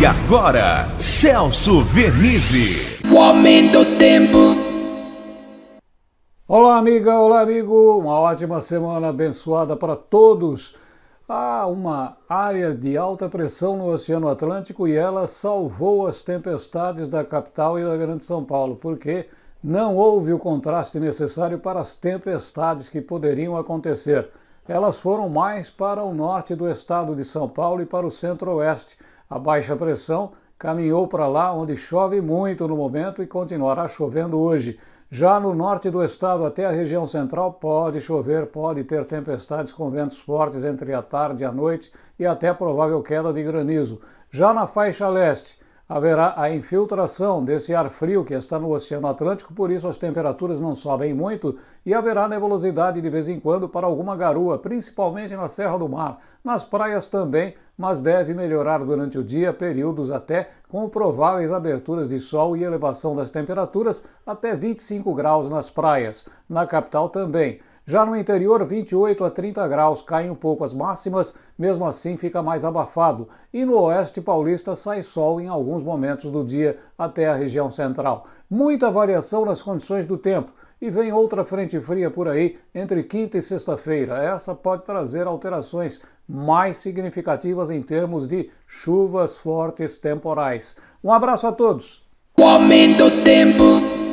E agora, Celso Vernizzi. O aumento do tempo. Olá, amiga, olá, amigo. Uma ótima semana abençoada para todos. Há uma área de alta pressão no Oceano Atlântico e ela salvou as tempestades da capital e da Grande São Paulo, porque não houve o contraste necessário para as tempestades que poderiam acontecer. Elas foram mais para o norte do estado de São Paulo e para o centro-oeste a baixa pressão caminhou para lá onde chove muito no momento e continuará chovendo hoje. Já no norte do estado até a região central pode chover, pode ter tempestades com ventos fortes entre a tarde e a noite e até provável queda de granizo. Já na faixa leste haverá a infiltração desse ar frio que está no Oceano Atlântico, por isso as temperaturas não sobem muito e haverá nebulosidade de vez em quando para alguma garoa, principalmente na Serra do Mar. Nas praias também mas deve melhorar durante o dia, períodos até com prováveis aberturas de sol e elevação das temperaturas até 25 graus nas praias. Na capital também. Já no interior, 28 a 30 graus, caem um pouco as máximas, mesmo assim fica mais abafado. E no oeste paulista sai sol em alguns momentos do dia até a região central. Muita variação nas condições do tempo. E vem outra frente fria por aí entre quinta e sexta-feira. Essa pode trazer alterações mais significativas em termos de chuvas fortes temporais. Um abraço a todos. O aumento tempo.